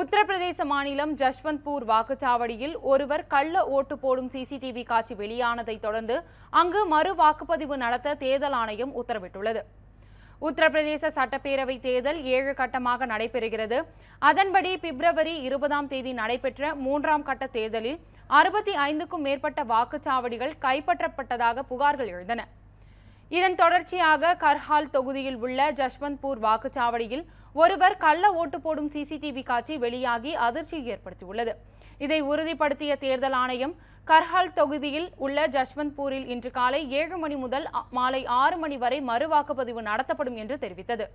உத்தரப்பிரதேச மாநிலம் ஜஷ்வந்த்பூர் வாக்குச்சாவடியில் ஒருவர் கள்ள ஓட்டு போடும் சிசிடிவி காட்சி வெளியானதைத் தொடர்ந்து அங்கு மறு வாக்குப்பதிவு நடத்த தேர்தல் ஆணையம் உத்தரவிட்டுள்ளது உத்தரப்பிரதேச சட்டப்பேரவை தேர்தல் ஏழு கட்டமாக நடைபெறுகிறது அதன்படி பிப்ரவரி இருபதாம் தேதி நடைபெற்ற மூன்றாம் கட்ட தேர்தலில் அறுபத்தி ஐந்துக்கும் மேற்பட்ட வாக்குச்சாவடிகள் கைப்பற்றப்பட்டதாக புகார்கள் எழுந்தன இதன் தொடர்ச்சியாக கர்ஹால் தொகுதியில் உள்ள ஜஷ்வந்த்பூர் வாக்குச்சாவடியில் ஒருவர் கள்ள ஓட்டு போடும் சிசிடிவி காட்சி வெளியாகி அதிர்ச்சியை ஏற்படுத்தியுள்ளது இதை உறுதிப்படுத்திய தேர்தல் ஆணையம் கர்ஹால் தொகுதியில் உள்ள ஜஷ்வந்த்பூரில் இன்று காலை ஏழு மணி முதல் மாலை ஆறு மணி வரை மறு வாக்குப்பதிவு நடத்தப்படும் என்று தெரிவித்தது